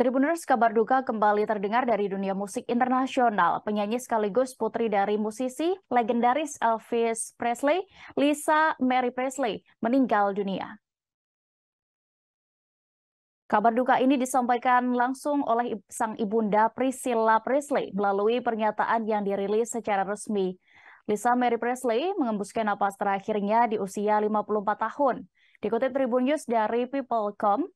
Tribuners kabar duka kembali terdengar dari dunia musik internasional. Penyanyi sekaligus putri dari musisi legendaris Elvis Presley, Lisa Mary Presley, meninggal dunia. Kabar duka ini disampaikan langsung oleh sang ibunda Priscilla Presley melalui pernyataan yang dirilis secara resmi. Lisa Mary Presley mengembuskan napas terakhirnya di usia 54 tahun. Dikutip Tribun News dari People.com,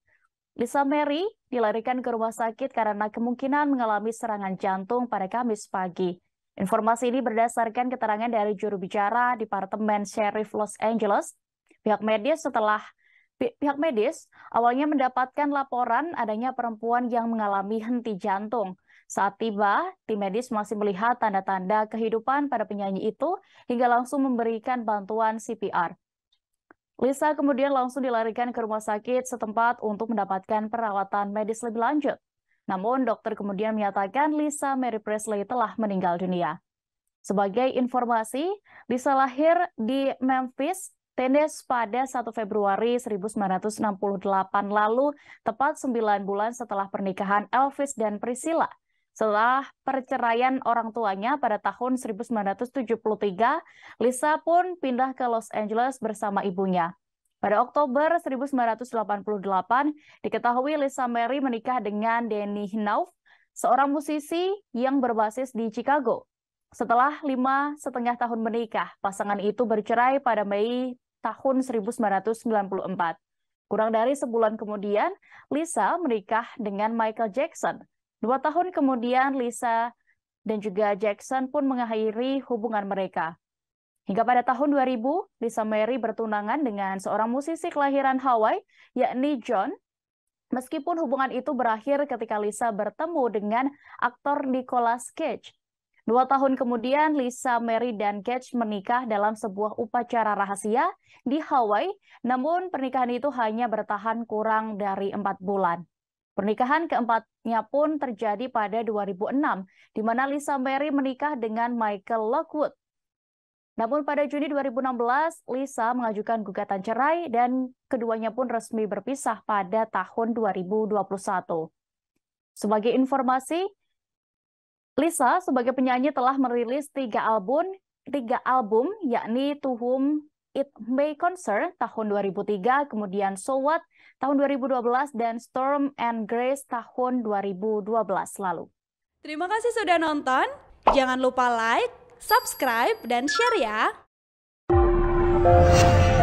Lisa Mary dilarikan ke rumah sakit karena kemungkinan mengalami serangan jantung pada Kamis pagi. Informasi ini berdasarkan keterangan dari juru bicara Departemen Sheriff Los Angeles. Pihak medis setelah pihak medis awalnya mendapatkan laporan adanya perempuan yang mengalami henti jantung. Saat tiba, tim medis masih melihat tanda-tanda kehidupan pada penyanyi itu hingga langsung memberikan bantuan CPR. Lisa kemudian langsung dilarikan ke rumah sakit setempat untuk mendapatkan perawatan medis lebih lanjut. Namun dokter kemudian menyatakan Lisa Mary Presley telah meninggal dunia. Sebagai informasi, Lisa lahir di Memphis, Tennessee pada 1 Februari 1968 lalu, tepat 9 bulan setelah pernikahan Elvis dan Priscilla. Setelah perceraian orang tuanya pada tahun 1973, Lisa pun pindah ke Los Angeles bersama ibunya. Pada Oktober 1988, diketahui Lisa Mary menikah dengan Danny Hinauf, seorang musisi yang berbasis di Chicago. Setelah lima setengah tahun menikah, pasangan itu bercerai pada Mei tahun 1994. Kurang dari sebulan kemudian, Lisa menikah dengan Michael Jackson, Dua tahun kemudian, Lisa dan juga Jackson pun mengakhiri hubungan mereka. Hingga pada tahun 2000, Lisa Mary bertunangan dengan seorang musisi kelahiran Hawaii, yakni John. Meskipun hubungan itu berakhir ketika Lisa bertemu dengan aktor Nicolas Cage. Dua tahun kemudian, Lisa Mary dan Cage menikah dalam sebuah upacara rahasia di Hawaii, namun pernikahan itu hanya bertahan kurang dari empat bulan. Pernikahan keempatnya pun terjadi pada 2006, di mana Lisa Mary menikah dengan Michael Lockwood. Namun pada Juni 2016, Lisa mengajukan gugatan cerai dan keduanya pun resmi berpisah pada tahun 2021. Sebagai informasi, Lisa sebagai penyanyi telah merilis tiga album, tiga album yakni Whom Bay Concern tahun 2003, kemudian So What tahun 2012, dan Storm and Grace tahun 2012 lalu. Terima kasih sudah nonton. Jangan lupa like, subscribe, dan share ya.